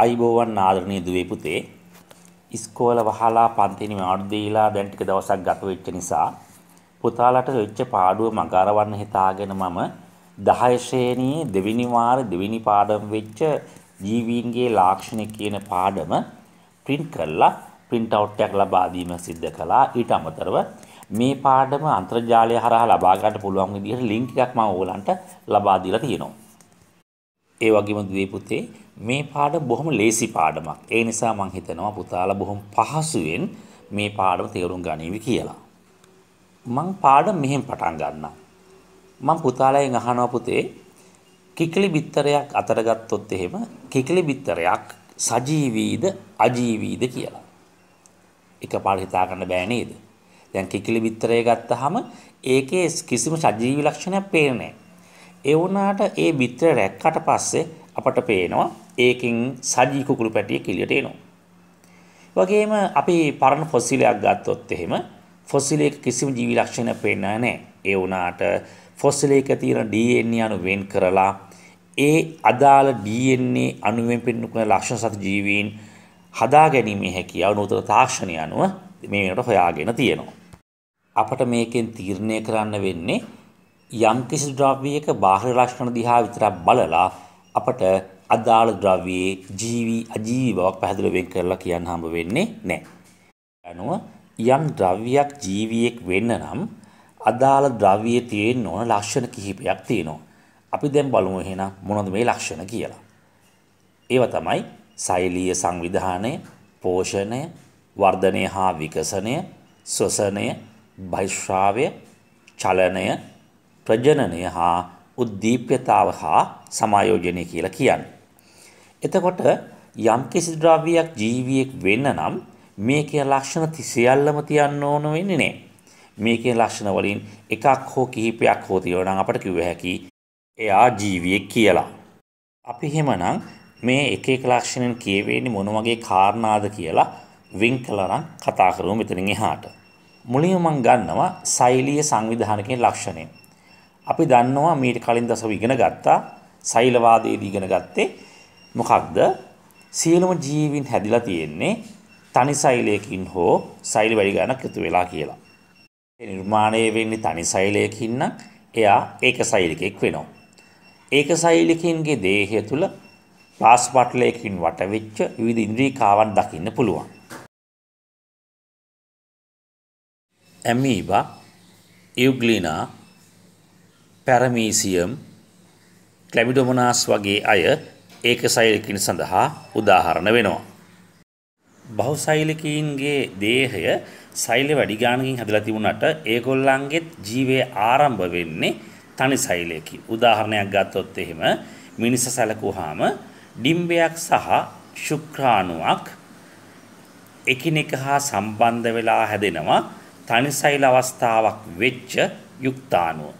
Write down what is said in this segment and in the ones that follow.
අයිබෝවන් ආදරණය දුවේ පුතේ ඉස්කෝල වහලා පන්තිනි මාඩු දීලා දැන් ටික දවසක් ගත වෙච්ච නිසා පුතාලට වෙච්ච පාඩුව මගහරවන්න හිතාගෙන මම 10 ශ්‍රේණියේ දෙවෙනි වාර දෙවෙනි පාඩම වෙච්ච ජීවීන්ගේ ලාක්ෂණ කියන පාඩම print කරලා print out එකක් ලබා දීම සිද්ධ කළා ඊට අමතරව මේ පාඩම අන්තර්ජාලය හරහා ලබා ගන්න පුළුවන් විදිහට link එකක් මම ඕගලන්ට ලබා දීලා තියෙනවා ඒ වගේම දුවේ පුතේ මේ පාඩම බොහොම ලේසි පාඩමක්. ඒ නිසා මම හිතනවා පුතාලා බොහොම පහසුවෙන් මේ පාඩම තේරුම් ගනීවි කියලා. මම පාඩම මෙහෙන් පටන් ගන්නම්. මම පුතාලයෙන් අහනවා පුතේ කිකිලි බිත්තරයක් අතර ගත්තොත් එහෙම කිකිලි බිත්තරයක් සජීවීද අජීවීද කියලා. එකපාරට හිතා ගන්න බෑ නේද? දැන් කිකිලි බිත්තරය ගත්තාම ඒකේ කිසිම සජීවී ලක්ෂණයක් පේන්නේ නැහැ. ඒ වුණාට ඒ බිත්තරය රැක්කට පස්සේ අපට පේනවා ඒකෙන් සජී කුකුළු පැටියෙක් එළියට එනවා. වගේම අපි පරණ ෆොසිලයක් ගත්තොත් එහෙම ෆොසිලයක කිසිම ජීවි ලක්ෂණ පේන්නේ නැහැ. ඒ වුණාට ෆොසිලයක තියෙන DNA අණු වෙන් කරලා ඒ අදාළ DNA අණුවෙන් පෙන්වන ලක්ෂණ සහිත ජීවීන් හදා ගැනීමේ හැකියාව නූතන තාක්ෂණය අනුව මේ වෙනකොට හොයාගෙන තියෙනවා. අපට මේකෙන් තීරණය කරන්න වෙන්නේ යම් කිසි ද්‍රව්‍යයක බාහිර ලක්ෂණ දිහා විතරක් බලලා අපට අදාළ ද්‍රව්‍යයේ ජීවි අජීවි බවක් පැහැදිලිව වෙන් කරලා කියන්න හම්බ වෙන්නේ නැහැ. අනුව යම් ද්‍රව්‍යයක් ජීවියෙක් වෙන්න නම් අදාළ ද්‍රව්‍යයේ තියෙන ඕන ලක්ෂණ කිහිපයක් තියෙනවා. අපි දැන් බලමු එහෙනම් මොනවද මේ ලක්ෂණ කියලා. ඒවා තමයි සෛලීය සංවිධානය, පෝෂණය, වර්ධනය හා විකසනය, ශ්වසනය, බහිශ්‍රාවය, චලනය, ප්‍රජනනය හා උද්දීප්‍යතාව හා සමායෝජනය කියලා කියන්නේ. එතකොට යම් කිසි ද්‍රව්‍යයක් ජීවියෙක් වෙන්න නම් මේකේ ලක්ෂණ සියල්ලම තියන්න ඕන වෙන්නේ නැහැ. මේකේ ලක්ෂණ වලින් එකක් හෝ කිහිපයක් හෝ තියෙනවා නම් අපට කිව්ව හැකි එයා ජීවියෙක් කියලා. අපි එහෙමනම් මේ එක එක ලක්ෂණෙන් කියවෙන්නේ මොන වගේ කාරණාද කියලා වින් කළා නම් කතා කරමු මෙතනින් එහාට. මුලින්ම මම ගන්නවා සෛලීය සංවිධානකේ ලක්ෂණය. අපි දන්නවා මීට කලින් දසව ඉගෙන ගත්තා සෛලවාදයේදී ඉගෙන ගත්තේ මොකක්ද? සියලුම ජීවීන් හැදිලා තියෙන්නේ තනි සෛලයකින් හෝ සෛල වැඩි ගණක් එකතු වෙලා කියලා. ඒ නිර්මාණය වෙන්නේ තනි සෛලයකින් නම් එයා ඒක සෛලිකෙක් වෙනවා. ඒක සෛලිකින්ගේ දේහය තුල පාස් පටලයකින් වටවෙච්ච විවිධ ඉන්ද්‍රිකාවන් දකින්න පුළුවන්. ඇමීබා, යුග්ලිනා, පැරමීසියම්, ක්ලැමිඩොමොනාස් වගේ අය ඒක සෛලිකින් සඳහා උදාහරණ වෙනවා. බහුසෛලිකීන්ගේ දේහය සෛල වැඩි ගානකින් හදලා තිබුණාට ඒගොල්ලන්ගේ ජීවේ ආරම්භ වෙන්නේ තනි සෛලයකින්. උදාහරණයක් ගත්තොත් එහෙම මිනිස සැලකුවාම ඩිම්බයක් සහ ශුක්‍රාණුවක් එකිනෙක හා සම්බන්ධ වෙලා හැදෙනවා තනි සෛල අවස්ථාවක් වෙච්ච යුක්තාණුව.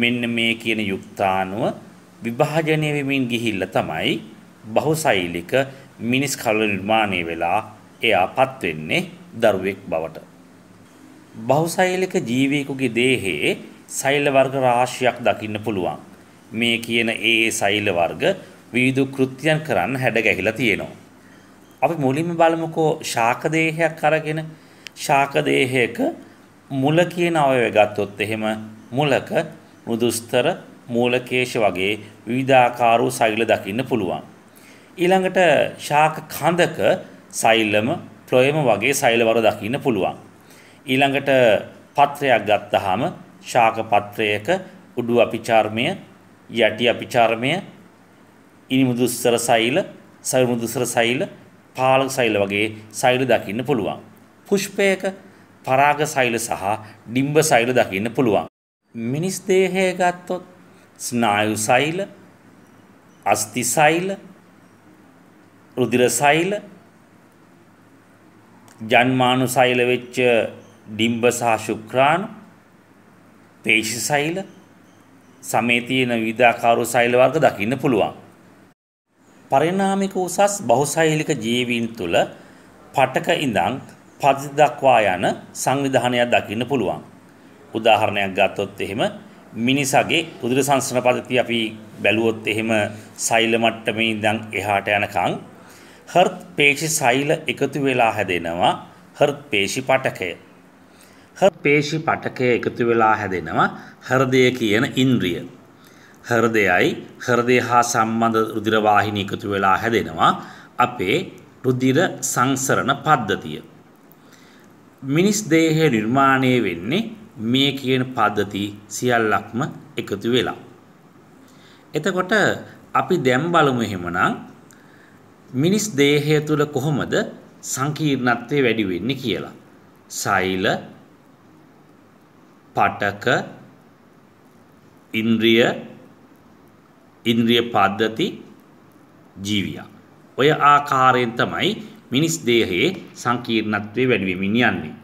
මෙන්න මේ කියන යුක්තාණුව විභාජනය වෙමින් ගිහිල්ලා තමයි බහුසෛලික මිනිස් කල නිර්මාණය වෙලා එයාපත් වෙන්නේ දරුවෙක් බවට. බහුසෛලික ජීවියෙකුගේ දේහයේ සෛල වර්ග රාශියක් දකින්න පුළුවන්. මේ කියන ඒ සෛල වර්ග විවිධ කෘත්‍යයන් කරන්න හැඩ ගැහිලා තියෙනවා. අපි මුලින්ම බලමුකෝ ශාක දේහයක් අරගෙන ශාක දේහයක මුල කියන අවයවය ගත්තොත් එහෙම මුලක නුදුස්තර මූලකේශ වගේ විවිධාකාර වූ සෛල දකින්න පුළුවන්. ඊළඟට ශාක කඳක සෛලම ප්‍රොයම වගේ සෛලවර දකින්න පුළුවන්. ඊළඟට පත්‍රයක් ගත්තාම ශාක පත්‍රයක උඩු අපිචාර්මය යටි අපිචාර්මය ඉනිමුදුස්සර සෛල සවිමුදුස්සර සෛල පාලක සෛල වගේ සෛල දකින්න පුළුවන්. පුෂ්පයක පරාග සෛල සහ ඩිම්බ සෛල දකින්න පුළුවන්. මිනිස් දේහය ගත්තොත් ස්නායු සෛල, අස්ති සෛල, රුධිර සෛල, ජන්මාණු සෛල වෙච්ච ඩිම්බ සහ ශුක්‍රාණු, පේශි සෛල, සමේ තියෙන විවිධාකාර සෛල වර්ග දකින්න පුළුවන්. පරිණාමික උසස් බහුසෛලික ජීවීන් තුළ පටක ඉඳන් පදිදක්වා යන සංවිධානයක් දකින්න පුළුවන්. උදාහරණයක් ගත්තොත් එහෙම මිනිසාගේ උදර සංස්කරණ පද්ධතිය අපි බැලුවොත් එහෙම සෛල මට්ටමේ ඉඳන් එහාට යනකම් හර්ත් පේශි සෛල එකතු වෙලා හැදෙනවා හර්ත් පේශි පටකය. හර්ත් පේශි පටකය එකතු වෙලා හැදෙනවා හෘදය කියන ඉන්ද්‍රිය. හෘදයයි හෘදය හා සම්බන්ධ රුධිර වාහිනී එකතු වෙලා හැදෙනවා අපේ රුධිර සංසරණ පද්ධතිය. මිනිස් දේහය නිර්මාණය වෙන්නේ මේ කියන පද්ධති සියල්ලක්ම එකතු වෙලා. එතකොට අපි දැන් බලමු එහෙමනම් මිනිස් දේහය තුල කොහොමද සංකීර්ණත්වය වැඩි වෙන්නේ කියලා. සෛල පටක ඉන්ද්‍රිය ඉන්ද්‍රිය පද්ධති ජීවියා. ඔය ආකාරයෙන් තමයි මිනිස් දේහයේ සංකීර්ණත්වය වැඩි වෙමින් යන්නේ.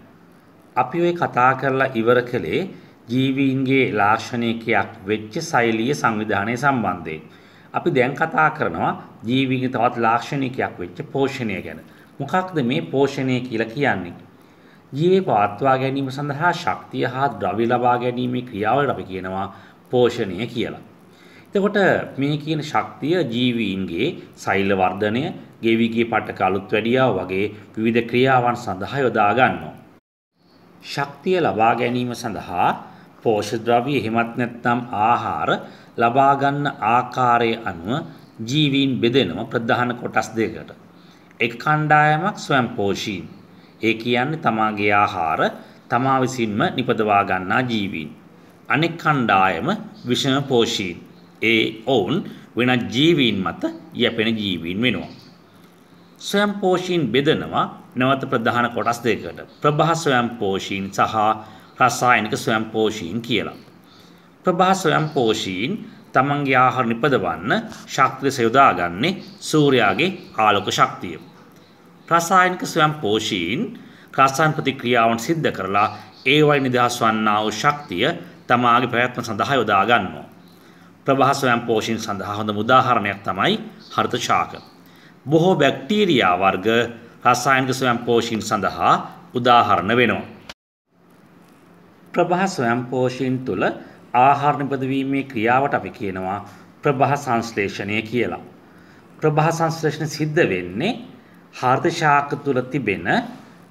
අපි ඔය කතා කරලා ඉවර කළේ ජීවීන්ගේ ලාක්ෂණයකයක් වෙච්ච සෛලීය සංවිධානය සම්බන්ධයෙන්. අපි දැන් කතා කරනවා ජීවීන්ගේ තවත් ලාක්ෂණිකයක් වෙච්ච පෝෂණය ගැන. මොකක්ද මේ පෝෂණය කියලා කියන්නේ? ජීවේ පවත්වා ගැනීම සඳහා ශක්තිය හා ද්‍රව්‍ය ලබා ගැනීමේ ක්‍රියාවලට අපි කියනවා පෝෂණය කියලා. එතකොට මේ කියන ශක්තිය ජීවීන්ගේ සෛල වර්ධනය, ගෙවිගේ පටක අලුත් වැඩියා වගේ විවිධ ක්‍රියාවන් සඳහා යොදා ගන්නවා. ශක්තිය ලබා ගැනීම සඳහා පෝෂද්‍රව්‍ය එහෙමත් නැත්නම් ආහාර ලබා ගන්න ආකාරය අනුව ජීවීන් බෙදෙනව ප්‍රධාන කොටස් දෙකකට. එක් කණ්ඩායමක් ස්වයංපෝෂී. ඒ කියන්නේ තමාගේ ආහාර තමා විසින්ම නිපදවා ගන්නා ජීවීන්. අනෙක් කණ්ඩායම විෂමපෝෂී. ඒ ඔවුන් වෙනත් ජීවීන් මත යැපෙන ජීවීන් වෙනවා. ස්වයංපෝෂීන් බෙදෙනවා නැවත ප්‍රධාන කොටස් දෙකකට ප්‍රභා ස්වයංපෝෂීන් සහ රසායනික ස්වයංපෝෂීන් කියලා. ප්‍රභා ස්වයංපෝෂීන් තමන්ගේ ආහාර නිපදවන්න ශක්තිය සයොදාගන්නේ සූර්යාගේ ආලෝක ශක්තිය. රසායනික ස්වයංපෝෂීන් රසායන ප්‍රතික්‍රියාවන් සිද්ධ කරලා ඒ වයි නිදහස් වන්නා වූ ශක්තිය තමාගේ ප්‍රයත්න සඳහා යොදා ගන්නවා. ප්‍රභා ස්වයංපෝෂීන් සඳහා හොඳම උදාහරණයක් තමයි හෘද ශාක. බොහෝ බැක්ටීරියා වර්ග රසායනික ස්වයංපෝෂීන් සඳහා උදාහරණ වෙනවා. ප්‍රභා ස්වයංපෝෂීන් තුළ ආහාර නිපදවීමේ ක්‍රියාවට අපි කියනවා ප්‍රභා සංශ්ලේෂණය කියලා. ප්‍රභා සංශ්ලේෂණ සිද්ධ වෙන්නේ හර්ත ශාක තුළ තිබෙන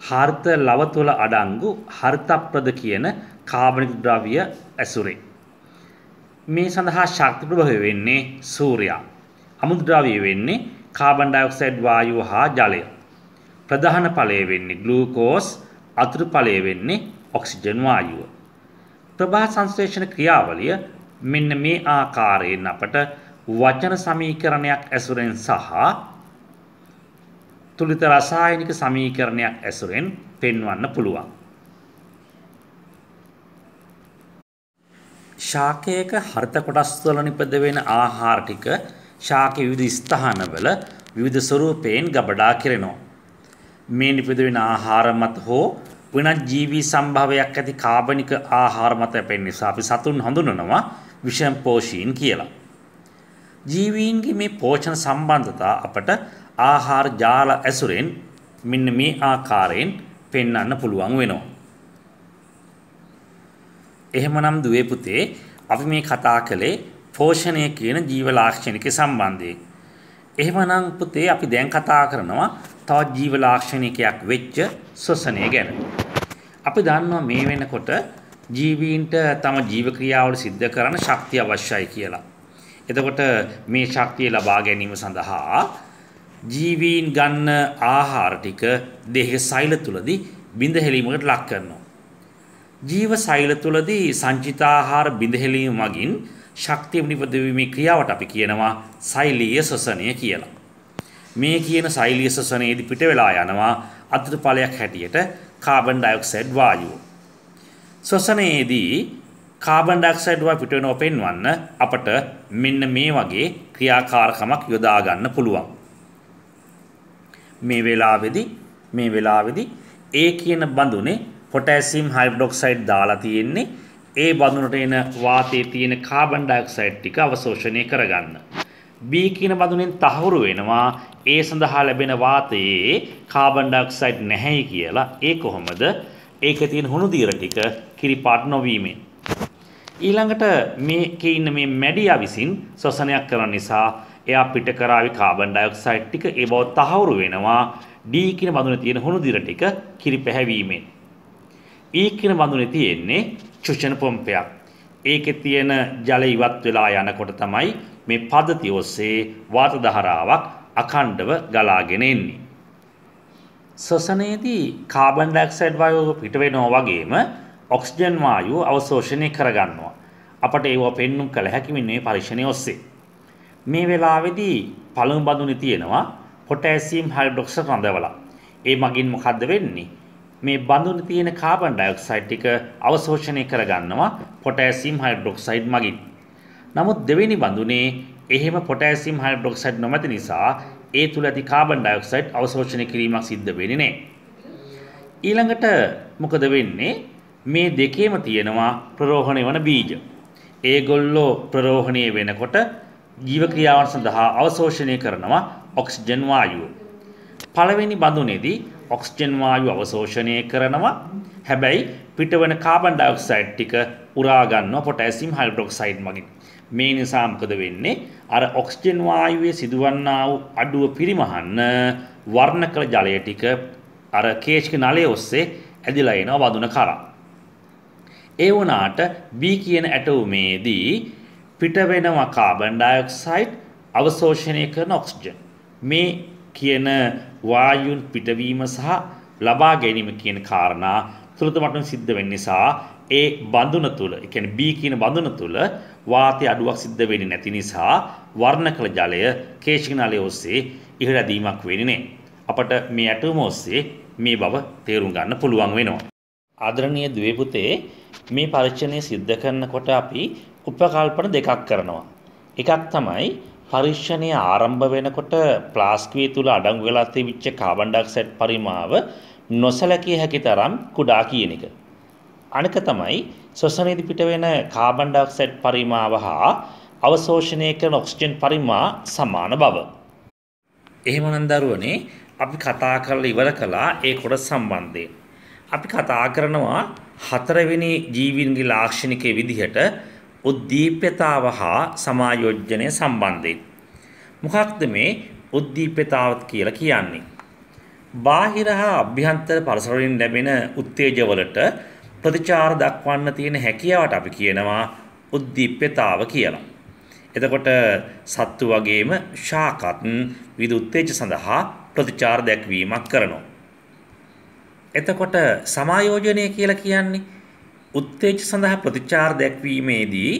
හර්ත ලව තුළ අඩංගු හර්තප්‍රද කියන කාබනික ද්‍රව්‍ය ඇසුරේ. මේ සඳහා ශක්ති ප්‍රභව වෙන්නේ සූර්යා. අමුද්‍රව්‍ය වෙන්නේ කාබන් ඩයොක්සයිඩ් වායුව හා ජලය. ප්‍රධාන ඵලය වෙන්නේ ග්ලූකෝස් අතුරු ඵලය වෙන්නේ ඔක්සිජන් වායුව. ප්‍රභා සංශ්ලේෂණ ක්‍රියාවලිය මෙන්න මේ ආකාරයෙන් අපට වචන සමීකරණයක් ඇසුරෙන් සහ තුලිත රසායනික සමීකරණයක් ඇසුරෙන් පෙන්වන්න පුළුවන්. ශාකයක හර්ත කොටස් වල නිපද වෙන ආහාර ටික ශාකයේ විවිධ ස්ථානවල විවිධ ස්වරූපයෙන් ගබඩා කෙරෙනවා. මේ නිපද වෙන ආහාර මත හෝ වෙනත් ජීවී සම්භවයක් ඇති කාබනික ආහාර මත ලැබෙන නිසා අපි සතුන් හඳුනනවා විෂම් පෝෂීන් කියලා. ජීවීන්ගේ මේ පෝෂණ සම්බන්ධතා අපට ආහාර ජාල ඇසුරෙන් මෙන්න මේ ආකාරයෙන් පෙන්වන්න පුළුවන් වෙනවා. එහෙමනම් දුවේ පුතේ අපි මේ කතා කළේ පෝෂණය කියන ජීව ලාක්ෂණික සම්බන්ධයෙන්. එහෙමනම් පුතේ අපි දැන් කතා කරනවා තවත් ජීව ලාක්ෂණිකයක් වෙච්ච ශ්වසනය ගැන. අපි දන්නවා මේ වෙනකොට ජීවීන්ට තම ජීව ක්‍රියාවල සිද්ධ කරන ශක්තිය අවශ්‍යයි කියලා. එතකොට මේ ශක්තිය ලබා ගැනීම සඳහා ජීවීන් ගන්න ආහාර ටික දෙහි සෛල තුලදී බිඳහෙලීමකට ලක් කරනවා. ජීව සෛල තුලදී සංචිතාහාර බිඳහෙලීම මගින් ශක්තිය නිපදවීමේ ක්‍රියාවට අපි කියනවා සෛලීය ශ්වසනය කියලා. මේ කියන සෛලිය ශ්වසනයේදී පිට වෙලා යනවා අතුරු ඵලයක් හැටියට කාබන් ඩයොක්සයිඩ් වායුව. ශ්වසනයේදී කාබන් ඩයොක්සයිඩ් වායුව පිට වෙනව පෙන්වන්න අපට මෙන්න මේ වගේ ක්‍රියාකාරකමක් යොදා ගන්න පුළුවන්. මේ වෙලාවේදී මේ වෙලාවේදී ඒ කියන බඳුනේ පොටෑසියම් හයිඩ්‍රොක්සයිඩ් දාලා තියෙන්නේ ඒ බඳුනට එන වාතයේ තියෙන කාබන් ඩයොක්සයිඩ් ටික අවශෝෂණය කරගන්න. B කියන බඳුනෙන් තහවුරු වෙනවා ඒ සඳහා ලැබෙන වාතයේ කාබන් ඩයොක්සයිඩ් නැහැයි කියලා ඒ කොහොමද ඒකේ තියෙන හුණු දීර ටික කිරිපාට නොවීමෙන් ඊළඟට මේකේ ඉන්න මේ මැඩියා විසින් ශ්වසනයක් කරන නිසා එයා පිට කරාවි කාබන් ඩයොක්සයිඩ් ටික ඒ බව තහවුරු වෙනවා D කියන බඳුනේ තියෙන හුණු දීර ටික කිරි පැහැවීමෙන් E කියන බඳුනේ තියෙන්නේ චුෂණ පොම්පයක් ඒකේ තියෙන ජලය ඉවත් වෙලා යනකොට තමයි මේ පද්ධතිය ඔස්සේ වාත දහරාවක් අඛණ්ඩව ගලාගෙන එන්නේ. ශ්වසනයේදී කාබන් ඩයොක්සයිඩ් වායුව පිටවෙනවා වගේම ඔක්සිජන් වායුව අවශෝෂණය කරගන්නවා. අපට ඒව පෙන්නුම් කළ හැකි මේ පරීක්ෂණය ඔස්සේ. මේ වෙලාවේදී පළමු බඳුනේ තියෙනවා පොටෑසියම් හයිඩ්‍රොක්සයිඩ් රඳවලා. ඒ මගින් මොකද්ද වෙන්නේ? මේ බඳුනේ තියෙන කාබන් ඩයොක්සයිඩ් ටික අවශෝෂණය කරගන්නවා පොටෑසියම් හයිඩ්‍රොක්සයිඩ් මගින්. නමුත් දෙවෙනි බඳුනේ එහෙම පොටෑසියම් හයිඩ්‍රොක්සයිඩ් නොමැති නිසා ඒ තුල ඇති කාබන් ඩයොක්සයිඩ් අවශෝෂණය කිරීමක් සිද්ධ වෙන්නේ නැහැ. ඊළඟට මොකද වෙන්නේ? මේ දෙකේම තියෙනවා ප්‍රරෝහණය වන බීජ. ඒගොල්ලෝ ප්‍රරෝහණය වෙනකොට ජීව ක්‍රියාවන් සඳහා අවශෝෂණය කරනවා ඔක්සිජන් වායුව. පළවෙනි බඳුනේදී ඔක්සිජන් වායුව අවශෝෂණය කරනවා. හැබැයි පිටවන කාබන් ඩයොක්සයිඩ් ටික උරා ගන්නවා පොටෑසියම් හයිඩ්‍රොක්සයිඩ් මගින්. මේ නිසා මොකද වෙන්නේ අර ඔක්සිජන් වායුවේ සිදුවන්නා වූ අඩුව පිරිමහන්න වර්ණකල ජලය ටික අර කේශික නලය ඔස්සේ ඇදිලා එනවා වදුන කරා ඒ වුණාට B කියන ඇටෝමේදී පිට වෙනවා කාබන් ඩයොක්සයිඩ් අවශෝෂණය කරන ඔක්සිජන් මේ කියන වායුන් පිටවීම සහ ලබා ගැනීම කියන කාරණා සුළුත මට්ටම සිද්ධ වෙන්න නිසා ඒ බඳුන තුල ඒ කියන්නේ B කියන බඳුන තුල වාතයේ අඩුවක් සිද්ධ වෙන්නේ නැති නිසා වර්ණකල ජලය කේශිකනාලය ඔස්සේ ඉහළ දීමක් වෙන්නේ නැහැ. අපට මේ ඇටෝම ඔස්සේ මේ බව තේරුම් ගන්න පුළුවන් වෙනවා. ආදරණීය ද්වේපුතේ මේ පරීක්ෂණය සිද්ධ කරනකොට අපි උපකල්පන දෙකක් කරනවා. එකක් තමයි පරීක්ෂණය ආරම්භ වෙනකොට ප්ලාස්ටිකය තුල අඩංගු වෙලා තිබිච්ච කාබන් ඩයොක්සයිඩ් පරිමාව නොසලකිය හැකි තරම් කුඩා කියන එක. අනික තමයි ශ්වසනයේදී පිට වෙන කාබන් ඩයොක්සයිඩ් පරිමාව හා අවශෝෂණය කරන ඔක්සිජන් පරිමා සමාන බව. එහෙමනම් දරුවනේ අපි කතා කරලා ඉවර කළා ඒ කොටස සම්බන්ධයෙන්. අපි කතා කරනවා හතරවෙනි ජීවීන්ගේ ලාක්ෂණිකයේ විදිහට උද්දීප්‍යතාව හා සමායෝජනය සම්බන්ධයෙන්. මොකක්ද මේ උද්දීප්‍යතාවත් කියලා කියන්නේ? බාහිර හා අභ්‍යන්තර පරිසරයෙන් ලැබෙන උත්තේජවලට ප්‍රතිචාර දක්වන්න තියෙන හැකියාවට අපි කියනවා උද්දීප්‍යතාව කියලා. එතකොට සත්තු වගේම ශාකත් විවිධ උත්තේජ සඳහා ප්‍රතිචාර දැක්වීමක් කරනවා. එතකොට සමායෝජනය කියලා කියන්නේ උත්තේජ සඳහා ප්‍රතිචාර දැක්වීමේදී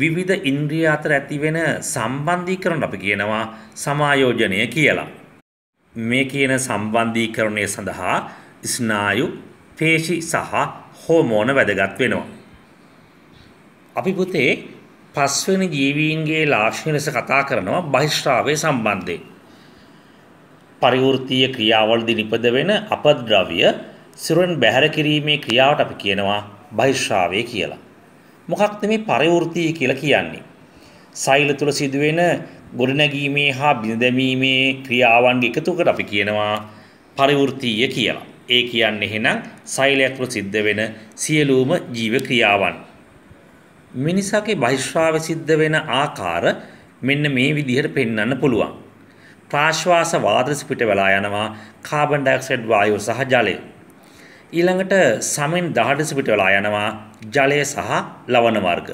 විවිධ ඉන්ද්‍රිය අතර ඇතිවෙන සම්බන්ධීකරණ අපි කියනවා සමායෝජනය කියලා. මේ කියන සම්බන්ධීකරණය සඳහා ස්නායු, පේශි සහ හෝමෝන වැදගත් වෙනවා. අපි පුතේ පස්වෙනි ජීවීන්ගේ ලාක්ෂණ ලෙස කතා කරනවා බහිශ්‍රාවය සම්බන්ධයෙන්. පරිවෘත්තීය ක්‍රියාවලදී නිපද වෙන අපද්‍රව්‍ය සිරුරෙන් බැහැර කිරීමේ ක්‍රියාවට අපි කියනවා බහිශ්‍රාවය කියලා. මොකක්ද මේ පරිවෘත්තීය කියලා කියන්නේ? සෛල තුල සිදුවෙන ගොඩනැගීමේ හා බිඳ දැමීමේ ක්‍රියාවන්ගේ එකතුවකට අපි කියනවා පරිවෘත්තීය කියලා. ඒ කියන්නේ එහෙනම් සෛලයක් තුළ සිද්ධ වෙන සියලුම ජීව ක්‍රියාවන්. මිනිසාගේ බහිශ්‍රාව සිද්ධ වෙන ආකාර මෙන්න මේ විදිහට පෙන්වන්න පුළුවන්. ප්‍රාශ්වාස වාතස පිට වෙලා යනවා කාබන් ඩයොක්සයිඩ් වායුව සහ ජලය. ඊළඟට සමෙන් දහඩස පිට වෙලා යනවා ජලය සහ ලවණ වර්ග.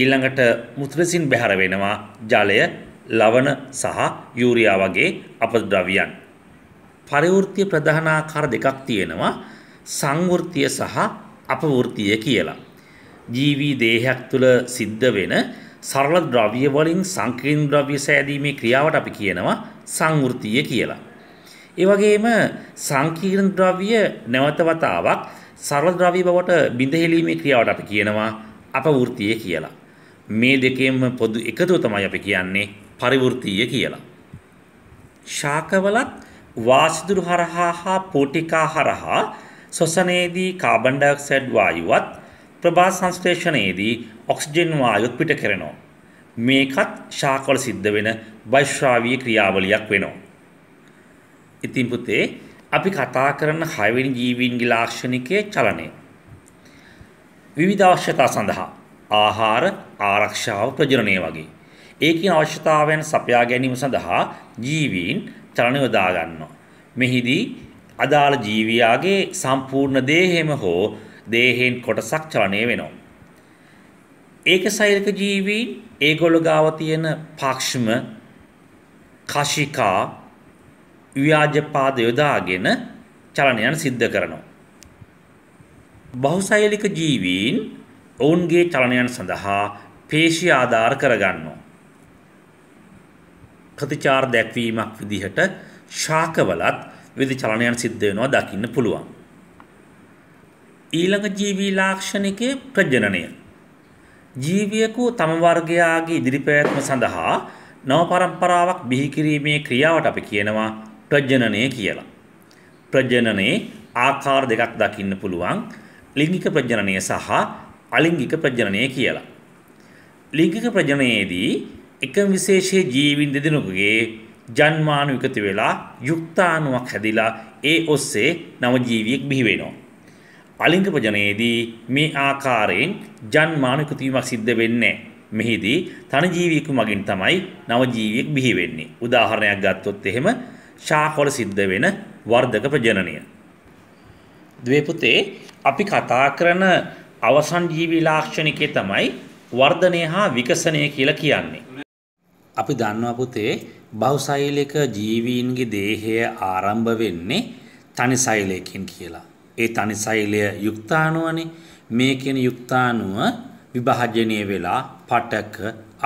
ඊළඟට මුත්‍රසින් බැහැර වෙනවා ජලය, ලවණ සහ යූරියා වගේ අපද්‍රව්‍යයන්. පරිවෘත්ති ප්‍රධානාකාර දෙකක් තියෙනවා සංවෘත්තිය සහ අපවෘත්තිය කියලා. ජීවි දේහයක් තුළ සිද්ධ වෙන සරල ද්‍රව්‍ය වලින් සංකීර්ණ ද්‍රව්‍ය සෑදීමේ ක්‍රියාවට අපි කියනවා සංවෘත්තිය කියලා. ඒ වගේම සංකීර්ණ ද්‍රව්‍ය නැවත වතාවක් සරල ද්‍රව්‍ය බවට බිඳහෙලීමේ ක්‍රියාවට අපි කියනවා අපවෘත්තිය කියලා. මේ දෙකෙන්ම පොදු එකතුව තමයි අපි කියන්නේ පරිවෘත්තිය කියලා. ශාකවලත් වාසිදුරු හරහා හා පෝටිකා හරහා ශ්වසනයේදී කාබන් ඩයොක්සයිඩ් වායුවත් ප්‍රභා සංශ්ලේෂණයේදී ඔක්සිජන් වායුත් පිට කරනවා. මේකත් ශාකවල සිද්ධ වෙන වෛශ්‍රාවීය ක්‍රියාවලියක් වෙනවා. ඉතින් පුතේ අපි කතා කරන හයවෙනි ජීවීන්ගේ ලාක්ෂණිකයේ චලනය. විවිධ අවශ්‍යතා සඳහා ආහාර ආරක්ෂාව ප්‍රජනනය වගේ. ඒකින් අවශ්‍යතාවයන් සපයා ගැනීම සඳහා ජීවීන් චලන යොදා ගන්නවා. මෙහිදී අදාළ ජීවියාගේ සම්පූර්ණ දේහෙම හෝ දේහෙන් කොටසක් චලනය වෙනවා. ඒක සෛරික ජීවීන් ඒගොල්ලෝ ගාව තියෙන පාක්ෂම කශිකා ව්‍යාජපාද යොදාගෙන චලනයන් සිද්ධ කරනවා. බහුසෛලික ජීවීන් ඔවුන්ගේ චලනයන් සඳහා පේශී ආධාර කරගන්නවා. ප්‍රතිචාර දැක්වීමක් විදිහට ශාකවලත් විවිධ චලනයන් සිද්ධ වෙනවා දකින්න පුළුවන්. ඊළඟ ජීවී ලාක්ෂණිකේ ප්‍රජනනය. ජීවියෙකු තම වර්ගයාගේ ඉදිරි පැවැත්ම සඳහා නව પરම්පරාවක් බිහි කිරීමේ ක්‍රියාවට අපි කියනවා ප්‍රජනනය කියලා. ප්‍රජනනයේ ආකාර දෙකක් දකින්න පුළුවන්. ලිංගික ප්‍රජනනය සහ අලිංගික ප්‍රජනනය කියලා. ලිංගික ප්‍රජනනයේදී එකම විශේෂයේ ජීවීන් දෙදෙනෙකුගේ ජන්මාණු එකතු වෙලා යුක්තාණුවක් හැදිලා ඒ ඔස්සේ නව ජීවියෙක් බිහි වෙනවා. අලිංග ප්‍රජනනයේදී මේ ආකාරයෙන් ජන්මාණු එකතු වීමක් සිද්ධ වෙන්නේ මෙහිදී තන ජීවියෙකු මගින් තමයි නව ජීවියෙක් බිහි වෙන්නේ. උදාහරණයක් ගත්තොත් එහෙම ශාකවල සිද්ධ වෙන වර්ධක ප්‍රජනනය. ද්වේපුතේ අපි කතා කරන අවසන් ජීවි ලාක්ෂණිකේ තමයි වර්ධනය හා විකසනය කියලා කියන්නේ. අපි දන්නවා පුතේ බහුසෛලික ජීවීන්ගේ දේහය ආරම්භ වෙන්නේ තනි සෛලයකින් කියලා. ඒ තනි සෛලය යුක්තාණුවනේ. මේ කියන යුක්තාණුව විභාජනය වෙලා පටක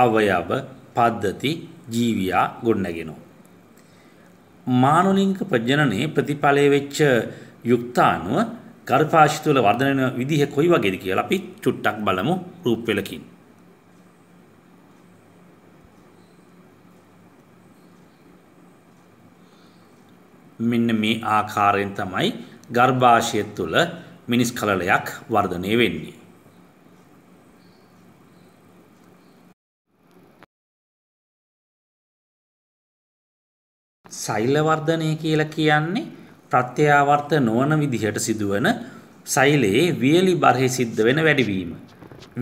අවයව පද්ධති ජීවියා ගොඩනගෙනවා. මානුලිංග ප්‍රජනනයේ ප්‍රතිඵලය වෙච්ච යුක්තාණුව ගර්භාෂය තුළ වර්ධනය වෙන විදිහ කොයි වගේද කියලා අපි චුට්ටක් බලමු රූපවලකින්. මෙන්න මේ ආකාරයෙන් තමයි ගර්භාෂය තුළ මිනිස් කලලයක් වර්ධනය වෙන්නේ. සෛලවර්ධනය කියලා කියන්නේ ප්‍රත්‍යාවර්ත නොවන විදිහට සිදුවන සෛලයේ වියලි බරහි සිද්ධ වෙන වැඩිවීම.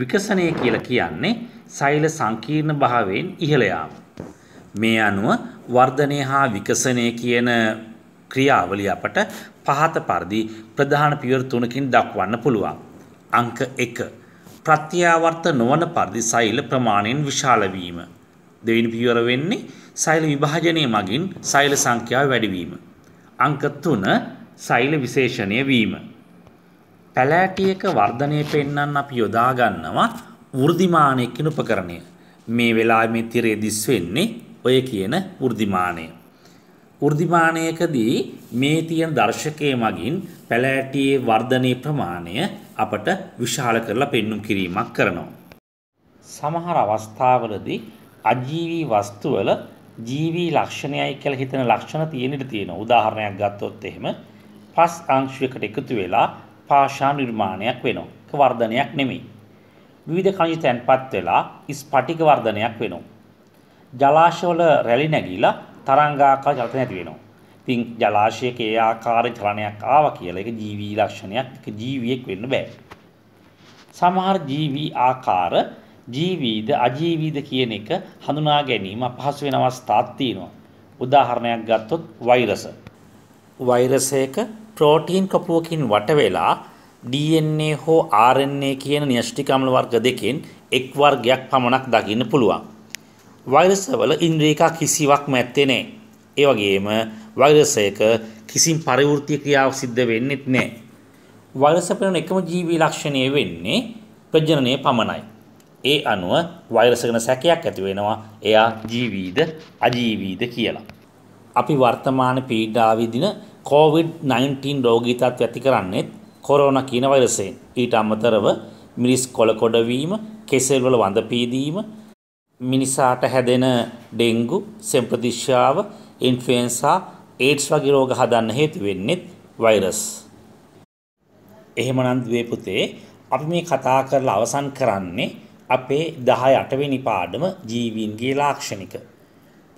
විකසනය කියලා කියන්නේ සෛල සංකීර්ණ භාවයෙන් ඉහළ යාම. මේ අනුව වර්ධනය හා විකසනය කියන ක්‍රියාවලිය අපට පහත පරිදි ප්‍රධාන පියවර තුනකින් දක්වන්න පුළුවන්. අංක 1. ප්‍රත්‍යාවර්ත නොවන පරිදි සෛල ප්‍රමාණයෙන් විශාල වීම. දෙවෙනි පියවර වෙන්නේ සෛල විභාජනය මගින් සෛල සංඛ්‍යාව වැඩිවීම. අංක 3 සෛල විශේෂණය වීම. පැලෑටියක වර්ධනය පෙන්වන්න අපි යොදා ගන්නවා වෘද්ධිමානය කියන උපකරණය. මේ වෙලාවේ මේ තිරේ දිස් වෙන්නේ ඔය කියන වෘද්ධිමානය. වෘද්ධිමානයකදී මේ තියෙන දර්ශකයේ මගින් පැලෑටියේ වර්ධනයේ ප්‍රමාණය අපට විශාල කරලා පෙන්눔 කිරීමක් කරනවා. සමහර අවස්ථාවලදී අජීවී වස්තුවල ජීවී ලක්ෂණයයි කියලා හිතන ලක්ෂණ තියෙන ඉඩ තියෙනවා. උදාහරණයක් ගත්තොත් එහෙම පස් අංශයකට එකතු වෙලා පාෂාණ නිර්මාණයක් වෙනවා. ඒක වර්ධනයක් නෙමෙයි. විවිධ කණිජ තැන්පත් වෙලා ස්පටික වර්ධනයක් වෙනවා. ජලාශවල රැලි නැගිලා තරංගාකාර චලන ඇති වෙනවා. ඉතින් ජලාශයක ඒ ආකාරයේ චලනයක් ආවා කියලා ඒක ජීවි ලක්ෂණයක් ඒක ජීවියෙක් වෙන්න බෑ. සමහර ජීවි ආකාර ජීවීද අජීවීද කියන එක හඳුනා ගැනීම අපහසු වෙන අවස්ථාත් තියෙනවා. උදාහරණයක් ගත්තොත් වෛරස. වෛරසයක ප්‍රෝටීන් කපුවකින් වට වෙලා DNA හෝ RNA කියන න්‍යෂ්ටික අම්ල වර්ග දෙකෙන් එක් වර්ගයක් පමණක් දකින්න පුළුවන්. වෛරසවල ඉන්ද්‍රේකා කිසිවක් මැත්තේ නෑ. ඒ වගේම වෛරසයක කිසිම පරිවෘත්ති ක්‍රියාවක් සිද්ධ වෙන්නෙත් නෑ. වෛරස පෙනෙන එකම ජීවී ලක්ෂණය වෙන්නේ ප්‍රජනනය පමණයි. ඒ අනුව වෛරස ගැන සැකයක් ඇති වෙනවා එයා ජීවීද අජීවීද කියලා. අපි වර්තමාන පීඩා විඳින COVID-19 රෝගී තත්ත්වය ඇති කරන්නේ කොරෝනා කියන වෛරසයෙන්. ඊට අමතරව මිරිස් කොළ කොඩවීම, කෙසෙල් වල වඳ පීදීම, මිනිසාට හැදෙන ඩෙංගු, සෙම්ප්‍රතිශ්‍යාව, ඉන්ෆ්ලුවෙන්සා, ඒඩ්ස් වගේ රෝග හදන්න හේතු වෙන්නේ වෛරස්. එහෙමනම් දුවේ පුතේ අපි මේ කතා කරලා අවසන් කරන්නේ අපේ 18 වෙනි පාඩම ජීවීන්ගේ ලාක්ෂණික.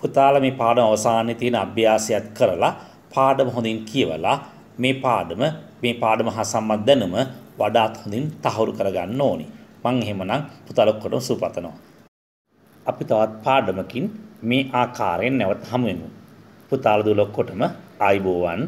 පුතාලා මේ පාඩම අවසානයේ තියෙන අභ්‍යාසයත් කරලා පාඩම හොඳින් කියවලා මේ පාඩම මේ පාඩම හා සම්බන්ධ දැනුම වඩාත් හොඳින් තහවුරු කරගන්න ඕනි. මම එහෙමනම් පුතාලා ඔක්කොටම සුපතනවා. අපි තවත් පාඩමකින් මේ ආකාරයෙන් නැවත හමුවෙමු. පුතාලදුල ඔක්කොටම ආයිබෝවන්